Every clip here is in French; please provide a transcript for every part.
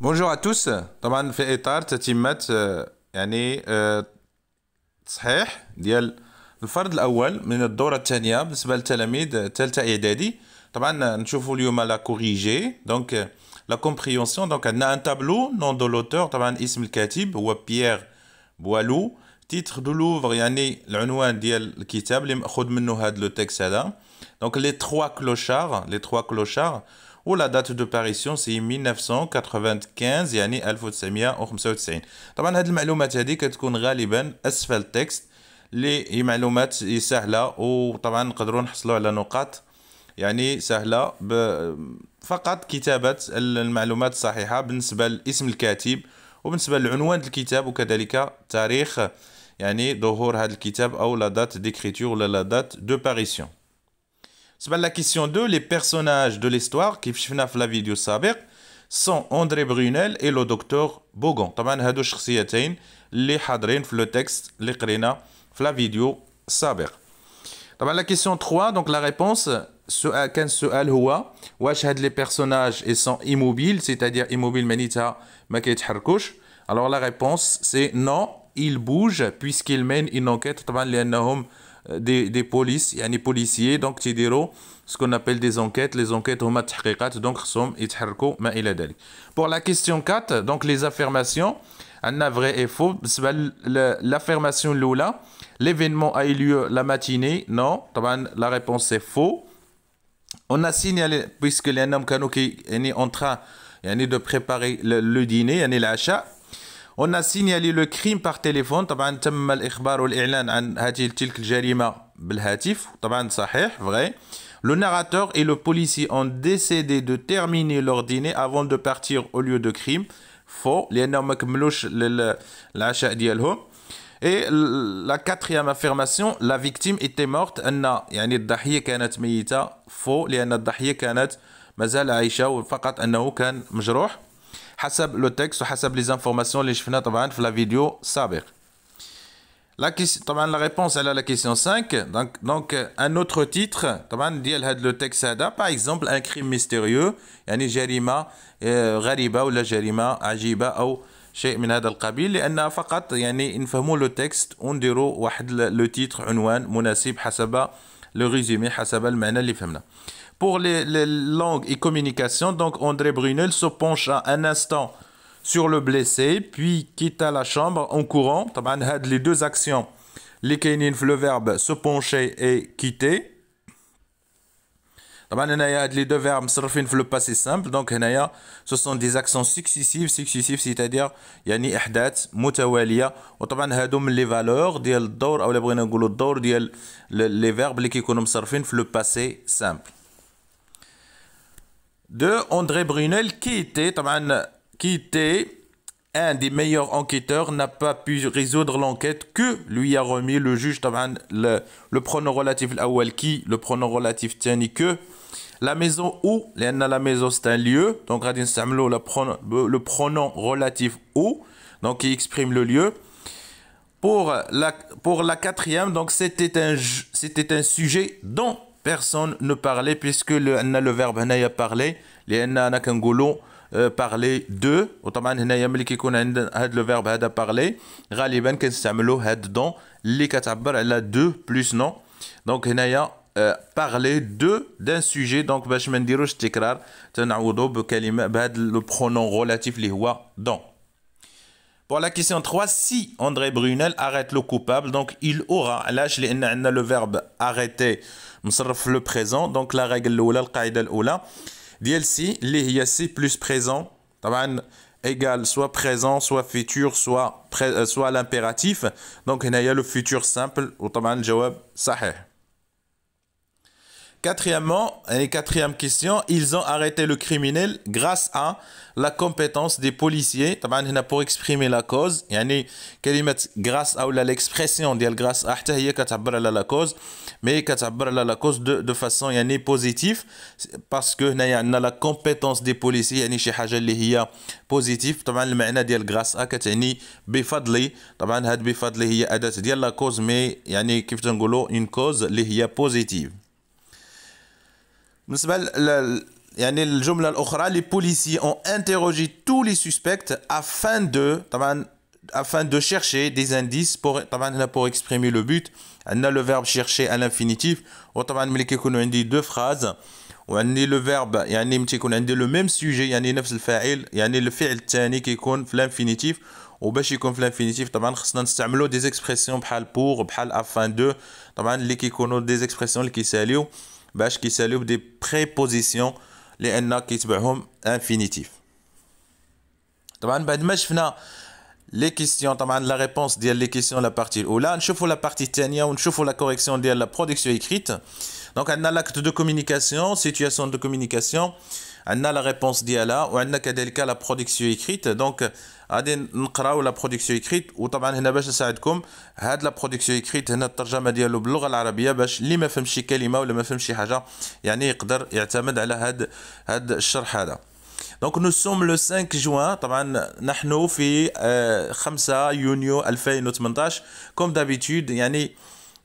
بونجور ا توس طبعا في اطار تتمه آه، يعني آه، تصحيح ديال الفرد الاول من الدوره الثانيه بالنسبه للتلاميذ الثالثه اعدادي طبعا نشوفوا اليوم لا كوريجي دونك لا كومبريونسيون دونك عندنا ان تابلو نون دو لوتور طبعا اسم الكاتب هو بيير بوالو تيتر دو لوفر يعني العنوان ديال الكتاب اللي ماخذ منه هذا لو تيكست هذا دونك لي تخوا كلوشار لي تخوا كلوشار و لا دات دو باريسيون سي 1995 يعني 1995 طبعا هاد المعلومات هذه كتكون غالبا اسفل التكست اللي هي معلومات سهله وطبعا نقدروا نحصلوا على نقاط يعني سهله فقط كتابه المعلومات الصحيحه بالنسبه لاسم الكاتب وبالنسبه لعنوان الكتاب وكذلك تاريخ يعني ظهور هذا الكتاب او لا دات ديكريتور ولا لا دات دو باريسيون C'est la question 2, les personnages de l'histoire, qui dans la vidéo sabiq, sont André Brunel et le docteur Bogon. طبعا هادو شخصيتين اللي حاضرين في لو تكست اللي قرينا في لا فيديو السابق. طبعا لا كيسيون 3 دونك لا ريبونس السؤال كان السؤال هو واش هاد لي بيرسوناج اي سون ايموبيل سيتادير ايموبيل معناتها ما كيتحركوش. الوغ لا ريبونس سي نو il bouge puisqu'il mène une enquête طبعا لانهم euh, des, des polices, il des policiers, donc ce qu'on appelle des enquêtes, les enquêtes au donc sont Pour la question 4, donc les affirmations, on a vrai et faux, l'affirmation lola l'événement a eu lieu la matinée, non, la réponse est faux. On a signalé, puisque les hommes qui est en train de préparer le, le dîner, l'achat, قلنا سينيالي لو كريم بار تيليفون طبعا تم الاخبار والاعلان عن هذه تلك الجريمه بالهاتف طبعا صحيح فغي Le narrateur et le policier ont décidé de terminer leur dîner avant de partir au lieu de crime. Faux, لأنهم ما العشاء ديالهم. Et la quatrième affirmation, la victime était morte. أن يعني الضحية كانت ميتة. Faux, لأن الضحية كانت مازال عايشة وفقط أنه كان مجروح. حسب لو تكست وحسب لي زانفورماسيون اللي شفنا طبعا في لا فيديو السابق La question, la réponse à la question 5, تيتر طبعا ديال autre لو le texte باغ exemple ان كريم ميستيريو يعني جريمة آه، غريبة ولا جريمة عجيبة أو شيء من هذا القبيل لأن فقط يعني نفهموا لو تكست ونديروا واحد لو تيتر عنوان مناسب حسب لو ريزومي حسب المعنى اللي فهمنا. pour les, langues et communications. Donc André Brunel se pencha un instant sur le blessé, puis quitta la chambre en courant. Les deux actions, les le verbe se pencher et quitter. Les deux verbes le passé simple, donc ce sont des actions successives, successives, c'est-à-dire yani ihdat, mutawaliya, les valeurs les verbes qui sont le passé simple de André Brunel, qui était, qui était un des meilleurs enquêteurs, n'a pas pu résoudre l'enquête que lui a remis le juge, le, pronom relatif qui le pronom relatif ni que, la maison où, la maison c'est un lieu, donc le pronom relatif où, donc qui exprime le lieu. Pour la, quatrième, donc c'était un sujet dont personne ne parlait puisque le le verbe n'a pas parlé les n'a qu'un goulot euh, parler de autrement n'a jamais qui connaît le verbe à parler rallyben qu'est ce que c'est dans les catabres elle a deux plus non donc n'a euh, parlé deux d'un sujet donc bachman dirouche t'écrar t'en a ou d'eau le pronom relatif les voix dans pour la question 3, si André Brunel arrête le coupable, donc il aura, là, le verbe arrêter, le présent, donc la règle l'oula, le qaïda l'oula, ديال سي اللي هي سي plus présent, طبعا égal soit présent soit futur soit euh, soit l'impératif donc il y a le futur simple le الجواب صحيح Quatrièmement, et quatrième question, ils ont arrêté le criminel grâce à la compétence des policiers. pour exprimer la cause. يعني كلمة grâce à ou l'expression ديال grâce à حتى هي كتعبر la cause mais كتعبر على la cause de, de façon يعني positive parce que هنايا la compétence des policiers يعني شي حاجة اللي positif positive طبعا المعنى ديال grâce à كتعني بفضل طبعا had بفضل hiya adat ديال la cause mais yani كيف تنقولوا une cause li hiya positive بالنسبه يعني الجمله الاخرى les policiers ont interrogé tous les suspects afin de طبعا afin de chercher des indices pour طبعا هنا pour exprimer le but عندنا le verbe chercher à l'infinitif وطبعا ملي كيكونوا عندي deux phrases وعندي لو فيرب يعني متى يكون عندي لو ميم سوجي يعني نفس الفاعل يعني الفعل الثاني كيكون في الانفينيتيف وباش يكون في الانفينيتيف طبعا خصنا نستعملو دي زيكسبرسيون بحال بور بحال afin de طبعا اللي كيكونوا دي زيكسبرسيون اللي كيساليو qui s'allume des prépositions, les ennas qui infinitif. Donc, on a les questions, la réponse, la partie ou la, on a la partie ténia, on a la correction, la production écrite. Donc, on a l'acte de communication, situation de communication. عندنا لا ريبونس ديالها وعندنا كذلك لا برودكسيون ايكريت دونك غادي نقراو لا برودكسيون ايكريت وطبعا هنا باش نساعدكم هاد لا برودكسيون ايكريت هنا الترجمه ديالو باللغه العربيه باش اللي ما فهمش شي كلمه ولا ما فهمش شي حاجه يعني يقدر يعتمد على هاد هاد الشرح هذا دونك نو سوم لو 5 جوان طبعا نحن في 5 آه، يونيو 2018 كوم دابيتود يعني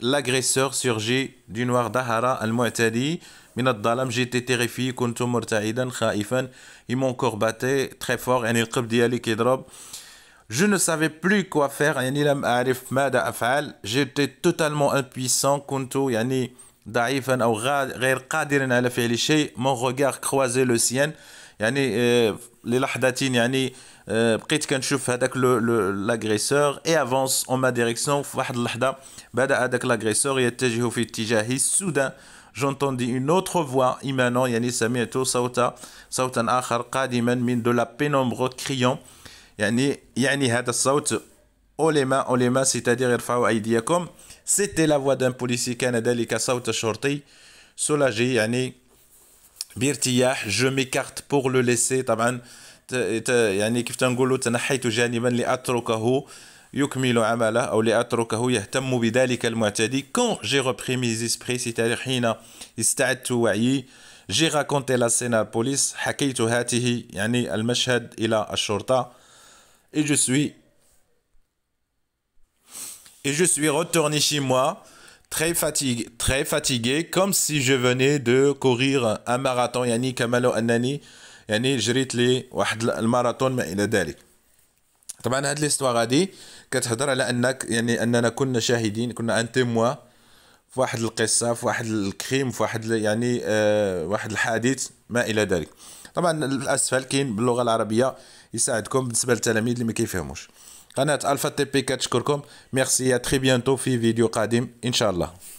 L'agresseur surgit du noir d'ahara al-mu'tali min dalam j'étais terrifié contre Mortaïdan kha'ifan et mon cœur battait très fort et en le grip je ne savais plus quoi faire ani la maarif mad a'fal j'étais totalement impuissant contre kontu yani da'ifan aw ghayr qadir an a'al fa'al chi mon regard croisé le sien يعني آه، للحظتين يعني آه، بقيت كنشوف هذاك لاغريسور اي افونس اون ما ديريكسيون فواحد اللحظه بدا هذاك لاغريسور يتجه في اتجاهي سودان جونتوندي اون اوتر فوا ايمانون يعني سمعت صوتا صوتا اخر قادما من دو لا بينومبر كريون يعني يعني هذا الصوت أوليما أوليما ارفعوا أيديكم سيتي لا فوا دان بوليسي كان ذلك صوت شرطي سولاجي يعني بارتياح جو ميكارت بور لو ليسي طبعا يعني كيف تنقولوا تنحيت جانبا لاتركه يكمل عمله او لاتركه يهتم بذلك المعتدي كون جي ريبري ميز اسبري سيتادير حين استعدت وعيي جي راكونتي لا سينا بوليس حكيت هاته يعني المشهد الى الشرطه اي جو سوي اي جو سوي روتورني شي موا très fatigué, très fatigué, comme si je venais de courir un marathon. يعني كما لو أنني يعني جريت لي واحد الماراثون ما إلى ذلك. طبعا هاد ليستوار هادي كتهضر على انك يعني اننا كنا شاهدين كنا ان تيموا في واحد القصه في واحد الكريم في واحد يعني آه واحد الحادث ما الى ذلك طبعا الاسفل كاين باللغه العربيه يساعدكم بالنسبه للتلاميذ اللي ما كيفهموش قناه الفا تي بي كتشكركم ميرسي تري بيانتو في فيديو قادم ان شاء الله